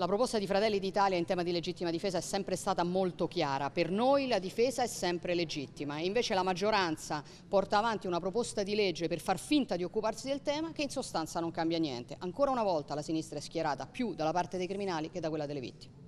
La proposta di Fratelli d'Italia in tema di legittima difesa è sempre stata molto chiara. Per noi la difesa è sempre legittima e invece la maggioranza porta avanti una proposta di legge per far finta di occuparsi del tema che in sostanza non cambia niente. Ancora una volta la sinistra è schierata più dalla parte dei criminali che da quella delle vittime.